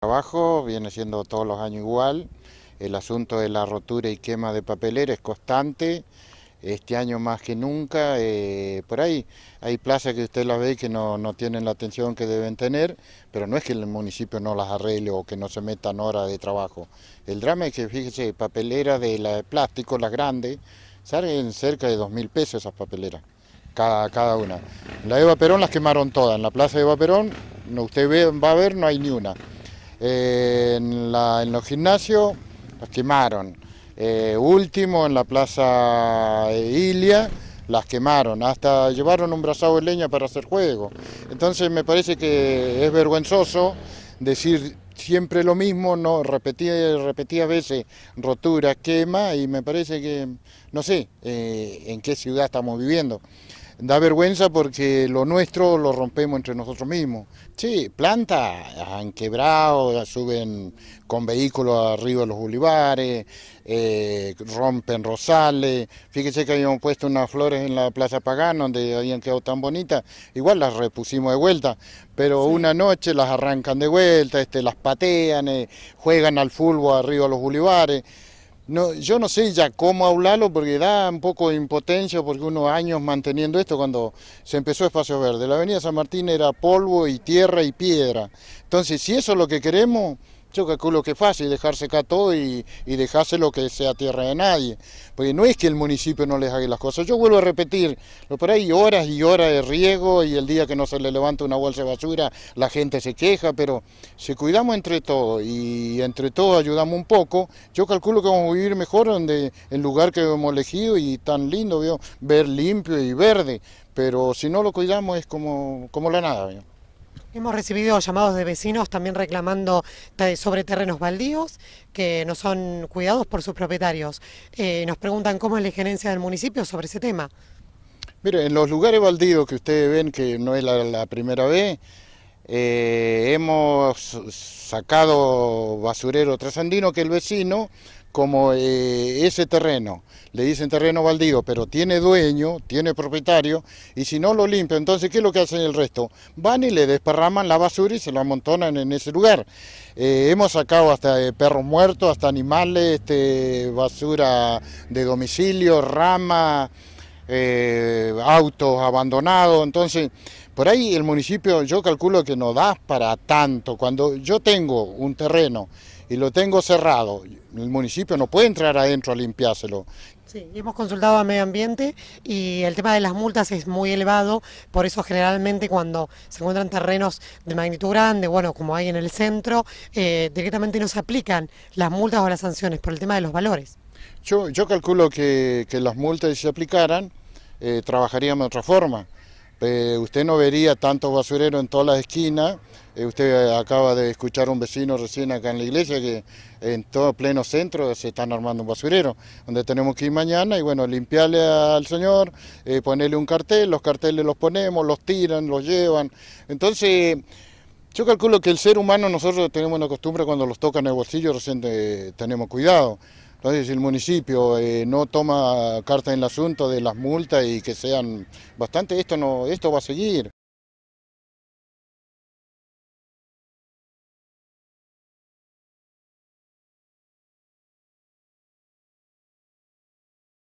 trabajo viene siendo todos los años igual, el asunto de la rotura y quema de papelera es constante, este año más que nunca, eh, por ahí hay plazas que usted las ve que no, tienen la atención que deben tener, pero no es que el municipio no las arregle o que no se metan horas de trabajo. El drama es que, fíjese, papeleras de, plástico, las grandes, salen cerca de dos mil pesos esas papeleras, cada, cada una. La Eva Perón las quemaron todas, en la plaza de Eva Perón, usted va a ver, no hay ni una. Eh, en, la, en, los gimnasios las quemaron, eh, último en la plaza Ilia las quemaron, hasta llevaron un brazado de leña para hacer juego. Entonces me parece que es vergonzoso decir siempre lo mismo, no repetía, repetía veces rotura, quema, y me parece que, no sé, eh, en qué ciudad estamos viviendo da vergüenza porque lo nuestro lo rompemos entre nosotros mismos. Sí, plantas han quebrado, suben con vehículos arriba de los bolivares, eh, rompen rosales. Fíjese que habíamos puesto unas flores en la Plaza Pagana donde habían quedado tan bonitas. Igual las repusimos de vuelta, pero una noche las arrancan de vuelta, este, las patean, eh, juegan al fútbol arriba de los bulevares. No, yo no sé ya cómo hablarlo porque da un poco de impotencia porque unos años manteniendo esto cuando se empezó Espacio Verde. La avenida San Martín era polvo y tierra y piedra. Entonces, si eso es lo que queremos, yo calculo que es fácil dejarse acá todo y, dejarse lo que sea tierra de nadie. Porque no es que el municipio no les haga las cosas. Yo vuelvo a repetir, lo por ahí horas y horas de riego y el día que no se le levanta una bolsa de basura la gente se queja, pero si cuidamos entre todos y entre todos ayudamos un poco, yo calculo que vamos a vivir mejor donde el lugar que hemos elegido y tan lindo, ver limpio y verde. Pero si no lo cuidamos es como, como la nada. Hemos recibido llamados de vecinos también reclamando sobre terrenos baldíos que no son cuidados por sus propietarios. Eh, nos preguntan cómo es la gerencia del municipio sobre ese tema. Mire, en los lugares baldíos que ustedes ven, que no es la primera vez, eh, hemos sacado basurero trasandino que el vecino, como eh, ese terreno, le dicen terreno baldío, pero tiene dueño, tiene propietario, y si no lo limpia, entonces ¿qué es lo que hacen el resto? Van y le desparraman la basura y se la amontonan en ese lugar. Eh, hemos sacado hasta perros muertos, hasta animales, este, basura de domicilio, rama eh, autos abandonados. Entonces, por ahí el municipio yo calculo que no da para tanto. Cuando yo tengo un terreno y lo tengo cerrado, el municipio no puede entrar adentro a limpiárselo. Sí, hemos consultado a Medio Ambiente y el tema de las multas es muy elevado, por eso generalmente cuando se encuentran terrenos de magnitud grande, bueno, como hay en el centro, eh, directamente no se aplican las multas o las sanciones por el tema de los valores. Yo, calculo que, las multas, si se aplicaran, eh, trabajaríamos de otra forma. Eh, usted no vería tantos basureros en todas las esquinas. Eh, usted acaba de escuchar a un vecino recién acá en la iglesia que en todo pleno centro se están armando un basurero, donde tenemos que ir mañana y bueno, limpiarle al señor, ponerle un cartel, los carteles los ponemos, los tiran, los llevan. Entonces, yo calculo que el ser humano nosotros tenemos una costumbre cuando los tocan el bolsillo recién tenemos cuidado. Entonces el municipio eh, no toma carta en el asunto de las multas y que sean bastante, esto, no, esto va a seguir.